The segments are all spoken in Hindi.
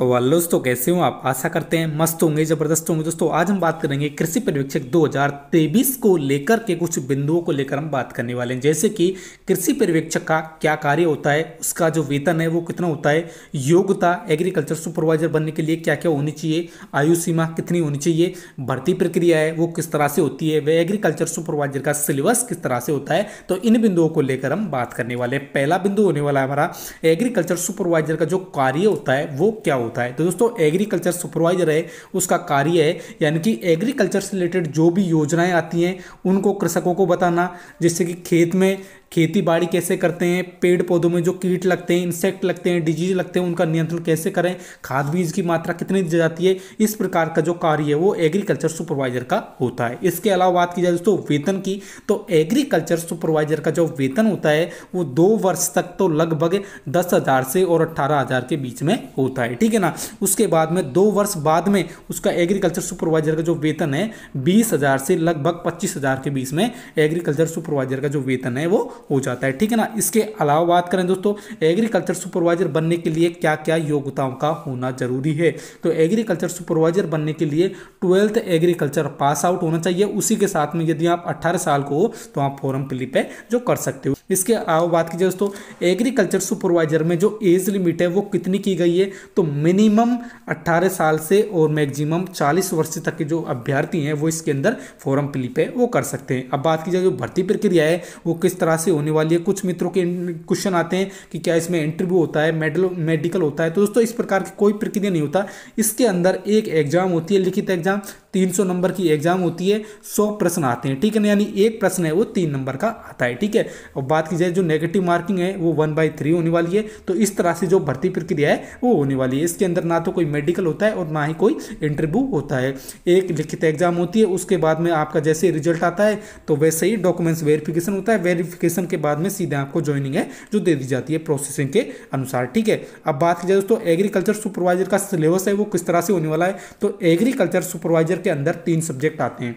तो वाल दोस्तों कैसे हो आप आशा करते हैं मस्त होंगे जबरदस्त होंगे दोस्तों आज हम बात करेंगे कृषि पर्यवेक्षक 2023 को लेकर के कुछ बिंदुओं को लेकर हम बात करने वाले हैं जैसे कि कृषि पर्यवेक्षक का क्या कार्य होता है उसका जो वेतन है वो कितना होता है योग्यता एग्रीकल्चर सुपरवाइजर बनने के लिए क्या क्या होनी चाहिए आयु सीमा कितनी होनी चाहिए भर्ती प्रक्रिया है वो किस तरह से होती है वह एग्रीकल्चर सुपरवाइजर का सिलेबस किस तरह से होता है तो इन बिंदुओं को लेकर हम बात करने वाले हैं पहला बिंदु होने वाला है हमारा एग्रीकल्चर सुपरवाइजर का जो कार्य होता है वो क्या होता है तो दोस्तों एग्रीकल्चर सुपरवाइजर है उसका कार्य है यानी कि एग्रीकल्चर से रिलेटेड जो भी योजनाएं आती हैं उनको कृषकों को बताना जिससे कि खेत में खेती बाड़ी कैसे करते हैं पेड़ पौधों में जो कीट लगते हैं इंसेक्ट लगते हैं डिजीज लगते हैं उनका नियंत्रण कैसे करें खाद बीज की मात्रा कितनी दी जाती है इस प्रकार का जो कार्य है वो एग्रीकल्चर सुपरवाइजर का होता है इसके अलावा बात की जाए दोस्तों वेतन की तो एग्रीकल्चर सुपरवाइजर का जो वेतन होता है वो दो वर्ष तक तो लगभग दस हज़ार से और अट्ठारह हज़ार के बीच में होता है ठीक है ना उसके बाद में दो वर्ष बाद में उसका एग्रीकल्चर सुपरवाइजर का जो वेतन है बीस हज़ार से लगभग पच्चीस हज़ार के बीच में एग्रीकल्चर सुपरवाइजर का जो वेतन है वो हो जाता है ठीक है ना इसके अलावा बात करें दोस्तों एग्रीकल्चर सुपरवाइजर बनने के लिए क्या क्या योग्यताओं का होना जरूरी है तो एग्रीकल्चर सुपरवाइजर बनने के लिए ट्वेल्थ एग्रीकल्चर पास आउट होना चाहिए उसी के साथ में यदि आप अट्ठारह साल को हो तो आप फॉर्म फिलिप है जो कर सकते हो इसके अलावा बात कीजिए दोस्तों एग्रीकल्चर सुपरवाइजर में जो एज लिमिट है वो कितनी की गई है तो मिनिमम अट्ठारह साल से और मैक्सिमम चालीस वर्ष तक के जो अभ्यर्थी हैं वो इसके अंदर फॉर्म फिलिप है वो कर सकते हैं अब बात की जाए जो भर्ती प्रक्रिया है वो किस तरह से होने वाली है कुछ मित्रों के क्वेश्चन आते हैं कि क्या इसमें इंटरव्यू होता है मेडल मेडिकल होता है तो दोस्तों इस प्रकार की कोई प्रक्रिया नहीं होता इसके अंदर एक एग्जाम होती है लिखित एग्जाम 300 नंबर की एग्जाम होती है 100 प्रश्न आते हैं ठीक है यानी एक प्रश्न है वो तीन नंबर का आता है ठीक है और बात बात की जाए जो नेगेटिव मार्किंग है वो वन बाई थ्री होने वाली है तो इस तरह से जो भर्ती प्रक्रिया है वो होने वाली है इसके अंदर ना तो कोई मेडिकल होता है और ना ही कोई इंटरव्यू होता है एक लिखित एग्जाम होती है उसके बाद में आपका जैसे रिजल्ट आता है तो वैसे ही डॉक्यूमेंट्स वेरिफिकेशन होता है वेरिफिकेशन के बाद में सीधे आपको ज्वाइनिंग है जो दे दी जाती है प्रोसेसिंग के अनुसार ठीक है अब बात की जाए दोस्तों एग्रीकल्चर सुपरवाइजर का सिलेबस है वो किस तरह से होने वाला है तो एग्रीकल्चर सुपरवाइजर के अंदर तीन सब्जेक्ट आते हैं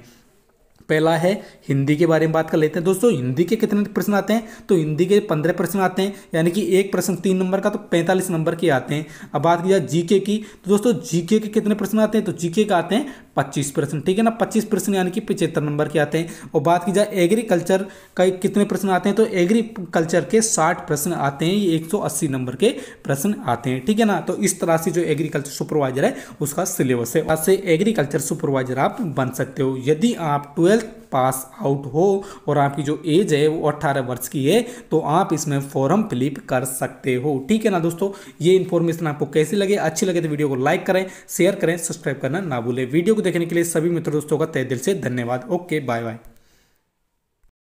पहला है हिंदी के बारे में बात कर लेते हैं दोस्तों हिंदी के कितने प्रश्न आते हैं तो हिंदी के पंद्रह प्रश्न आते हैं यानी कि एक प्रश्न तीन नंबर का तो पैंतालीस नंबर के आते हैं अब बात की जाए जीके की तो दोस्तों जीके के कितने प्रश्न आते हैं तो जीके के आते हैं पच्चीस प्रश्न ठीक है ना पच्चीस प्रश्न यानी कि पिछहत्तर नंबर के आते हैं और बात की जाए एग्रीकल्चर का कितने प्रश्न आते हैं तो एग्रीकल्चर के साठ प्रश्न आते हैं ये एक सौ अस्सी नंबर के प्रश्न आते हैं ठीक है ना तो इस तरह से जो एग्रीकल्चर सुपरवाइजर है उसका सिलेबस है तो से एग्रीकल्चर सुपरवाइजर आप बन सकते हो यदि आप ट्वेल्थ पास आउट हो और आपकी जो एज है वो अट्ठारह वर्ष की है तो आप इसमें फॉर्म फिलिप कर सकते हो ठीक है ना दोस्तों ये इन्फॉर्मेशन आपको कैसी लगे अच्छी लगे तो वीडियो को लाइक करें शेयर करें सब्सक्राइब करना ना भूलें वीडियो को देखने के लिए सभी मित्र दोस्तों का तय दिल से धन्यवाद ओके बाय बाय